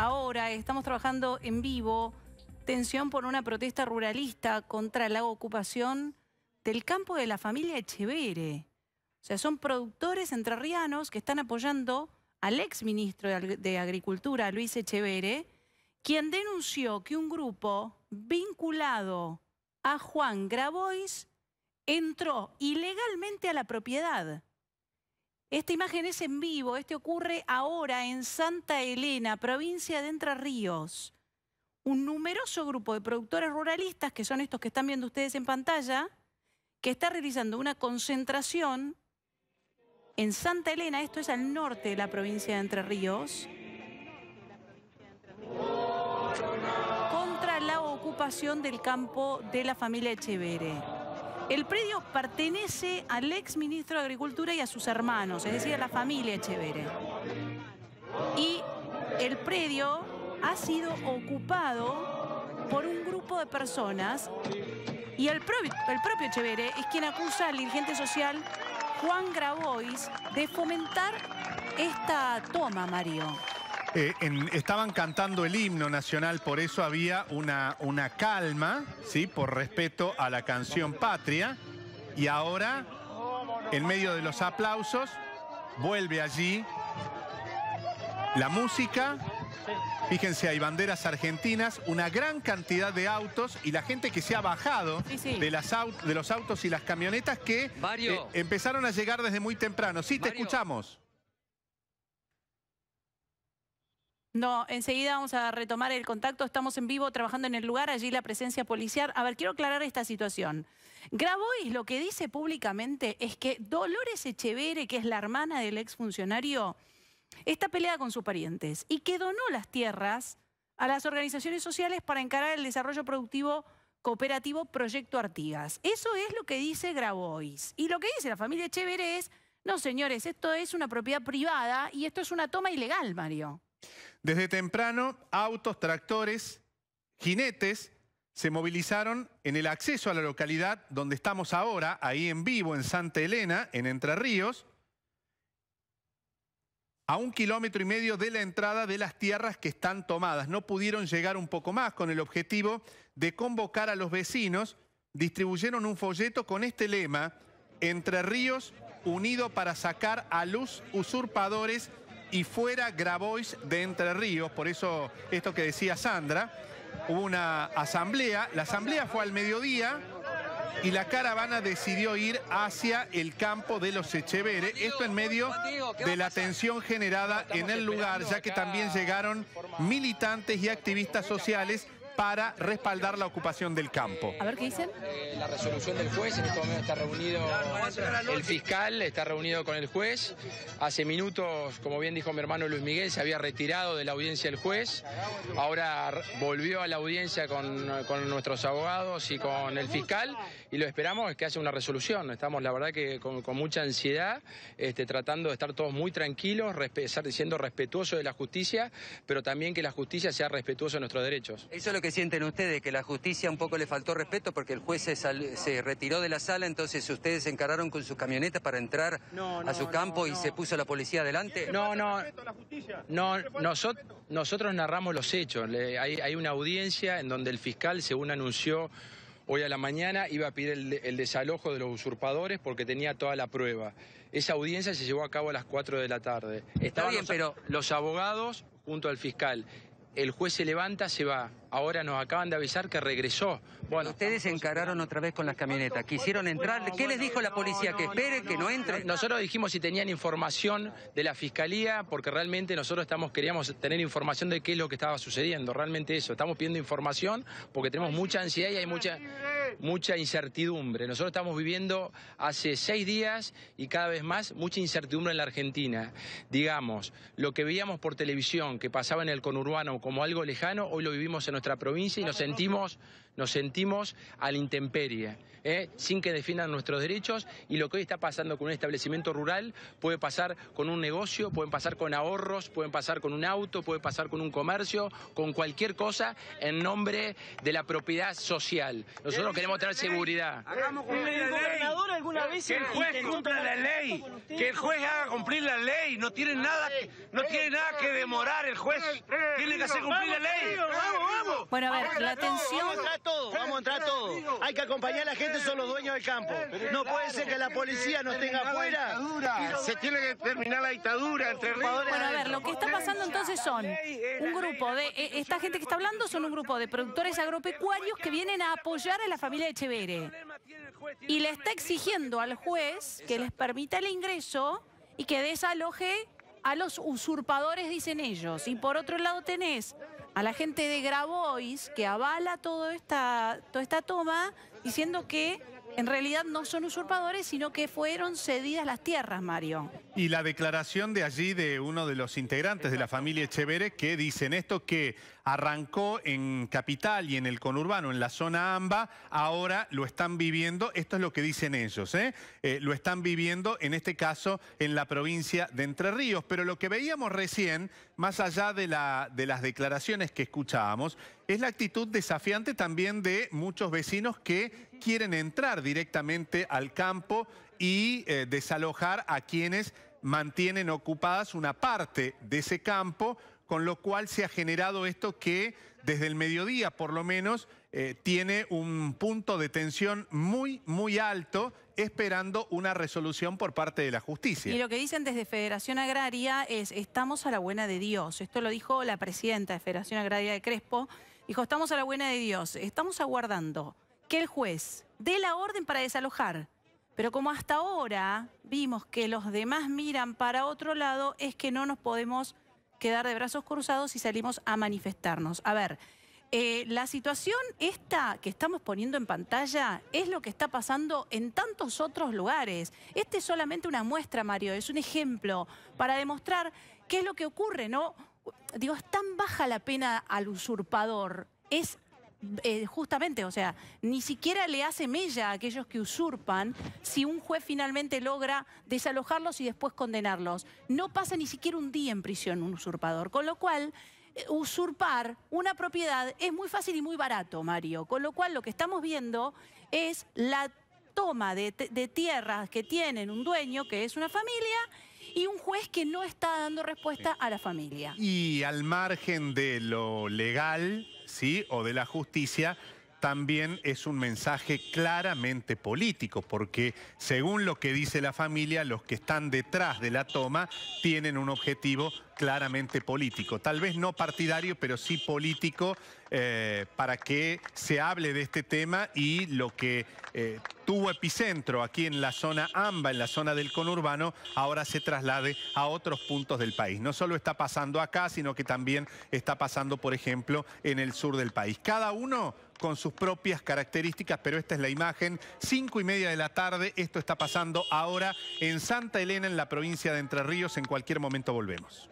ahora estamos trabajando en vivo tensión por una protesta ruralista contra la ocupación del campo de la familia Echevere. O sea, son productores entrerrianos que están apoyando al exministro de Agricultura, Luis Echevere, quien denunció que un grupo vinculado a Juan Grabois entró ilegalmente a la propiedad. Esta imagen es en vivo, este ocurre ahora en Santa Elena, provincia de Entre Ríos. Un numeroso grupo de productores ruralistas, que son estos que están viendo ustedes en pantalla, que está realizando una concentración en Santa Elena, esto es al norte de la provincia de Entre Ríos, contra la ocupación del campo de la familia echevere. El predio pertenece al ex ministro de Agricultura y a sus hermanos, es decir, a la familia Echevere. Y el predio ha sido ocupado por un grupo de personas y el, propio Echevere es quien acusa al dirigente social Juan Grabois de fomentar esta toma, Mario. Eh, estaban cantando el himno nacional, por eso había una, una calma, ¿sí? por respeto a la canción Patria. Y ahora, en medio de los aplausos, vuelve allí la música. Fíjense, hay banderas argentinas, una gran cantidad de autos y la gente que se ha bajado De, las de, los autos y las camionetas que eh, empezaron a llegar desde muy temprano. Sí, te escuchamos. No, enseguida vamos a retomar el contacto. Estamos en vivo trabajando en el lugar, allí la presencia policial. A ver, quiero aclarar esta situación. Grabois lo que dice públicamente es que Dolores Echevere, que es la hermana del exfuncionario, está peleada con sus parientes y que donó las tierras a las organizaciones sociales para encarar el desarrollo productivo cooperativo Proyecto Artigas. Eso es lo que dice Grabois. Y lo que dice la familia Echevere es, no señores, esto es una propiedad privada y esto es una toma ilegal, Mario. Desde temprano, autos, tractores, jinetes se movilizaron en el acceso a la localidad donde estamos ahora, ahí en vivo, en Santa Elena, en Entre Ríos, a un kilómetro y medio de la entrada de las tierras que están tomadas. No pudieron llegar un poco más con el objetivo de convocar a los vecinos. Distribuyeron un folleto con este lema, Entre Ríos unido para sacar a luz usurpadores y fuera Grabois de Entre Ríos, por eso esto que decía Sandra, hubo una asamblea, la asamblea fue al mediodía y la caravana decidió ir hacia el campo de los Echeveres. esto en medio de la tensión generada en el lugar, ya que también llegaron militantes y activistas sociales para respaldar la ocupación del campo. A ver qué dicen. Eh, la resolución del juez, en este momento está reunido el fiscal, está reunido con el juez. Hace minutos, como bien dijo mi hermano Luis Miguel, se había retirado de la audiencia el juez. Ahora volvió a la audiencia con, nuestros abogados y con el fiscal y lo esperamos es que hace una resolución. Estamos, la verdad, que con, mucha ansiedad, este, tratando de estar todos muy tranquilos, siendo respetuosos de la justicia, pero también que la justicia sea respetuosa de nuestros derechos. Eso es lo que ¿Qué sienten ustedes? ¿Que la justicia un poco le faltó respeto porque el juez se, retiró de la sala, entonces ustedes se encararon con sus camionetas para entrar a su campo y se puso la policía adelante? No, no. No, nosotros, nosotros narramos los hechos. hay, una audiencia en donde el fiscal, según anunció hoy a la mañana, iba a pedir el, desalojo de los usurpadores porque tenía toda la prueba. Esa audiencia se llevó a cabo a las 4 de la tarde. Estaban Está bien, pero los abogados junto al fiscal el juez se levanta, se va. Ahora nos acaban de avisar que regresó. Bueno, Ustedes encararon otra vez con las camionetas. Quisieron entrar. ¿Qué les dijo la policía? que espere, que no entre. Nosotros dijimos si tenían información de la fiscalía, porque realmente nosotros estamos, queríamos tener información de qué es lo que estaba sucediendo. Realmente eso. Estamos pidiendo información porque tenemos mucha ansiedad y hay mucha mucha incertidumbre. Nosotros estamos viviendo hace seis días y cada vez más mucha incertidumbre en la Argentina. Digamos, lo que veíamos por televisión, que pasaba en el conurbano como algo lejano, hoy lo vivimos en nuestra provincia y nos sentimos nos sentimos a la intemperie, ¿eh? sin que definan nuestros derechos y lo que hoy está pasando con un establecimiento rural puede pasar con un negocio, pueden pasar con ahorros, pueden pasar con un auto, puede pasar con un comercio, con cualquier cosa en nombre de la propiedad social. Nosotros queremos tener seguridad. la ley. que el juez cumpla la ley. Que el juez haga cumplir la ley. No tiene nada, no tiene nada que demorar el juez. Tiene que hacer cumplir la ley. Vamos, vamos. Bueno, a ver, la atención vamos a entrar todo. Hay que acompañar a la eh, gente, son los eh, dueños del campo. Eh, no puede ser que la policía nos tenga afuera. Se tiene que terminar la dictadura entre Bueno, a ver, lo que está pasando entonces son un grupo de. Esta gente que está hablando son un grupo de productores agropecuarios que vienen a apoyar a la familia de Chevere. Y le está exigiendo al juez que les permita el ingreso y que desaloje a los usurpadores, dicen ellos. Y por otro lado tenés a la gente de Grabois que avala toda esta, toda esta toma diciendo que en realidad no son usurpadores, sino que fueron cedidas las tierras, Mario. Y la declaración de allí de uno de los integrantes de la familia Echevere que dicen esto, que arrancó en Capital y en el conurbano, en la zona AMBA, ahora lo están viviendo, esto es lo que dicen ellos, ¿eh? eh lo están viviendo en este caso en la provincia de Entre Ríos. Pero lo que veíamos recién, más allá de, las declaraciones que escuchábamos, es la actitud desafiante también de muchos vecinos que quieren entrar directamente al campo y eh, desalojar a quienes mantienen ocupadas una parte de ese campo, con lo cual se ha generado esto que desde el mediodía por lo menos eh, tiene un punto de tensión muy, muy alto esperando una resolución por parte de la justicia. Y lo que dicen desde Federación Agraria es, estamos a la buena de Dios. Esto lo dijo la presidenta de Federación Agraria de Crespo. Dijo, estamos a la buena de Dios, estamos aguardando que el juez dé la orden para desalojar pero como hasta ahora vimos que los demás miran para otro lado, es que no nos podemos quedar de brazos cruzados y salimos a manifestarnos. A ver, eh, la situación esta que estamos poniendo en pantalla es lo que está pasando en tantos otros lugares. Este es solamente una muestra, Mario, es un ejemplo para demostrar qué es lo que ocurre, ¿no? Digo, es tan baja la pena al usurpador, es eh, justamente, o sea, ni siquiera le hace mella a aquellos que usurpan si un juez finalmente logra desalojarlos y después condenarlos. No pasa ni siquiera un día en prisión un usurpador, con lo cual eh, usurpar una propiedad es muy fácil y muy barato, Mario. Con lo cual lo que estamos viendo es la toma de, de, tierras que tienen un dueño, que es una familia, y un juez que no está dando respuesta a la familia. Y al margen de lo legal, ¿sí? o de la justicia también es un mensaje claramente político, porque según lo que dice la familia, los que están detrás de la toma tienen un objetivo claramente político, tal vez no partidario, pero sí político, eh, para que se hable de este tema y lo que eh, tuvo epicentro aquí en la zona AMBA, en la zona del conurbano, ahora se traslade a otros puntos del país. No solo está pasando acá, sino que también está pasando, por ejemplo, en el sur del país. Cada uno con sus propias características, pero esta es la imagen. Cinco y media de la tarde, esto está pasando ahora en Santa Elena, en la provincia de Entre Ríos. En cualquier momento volvemos.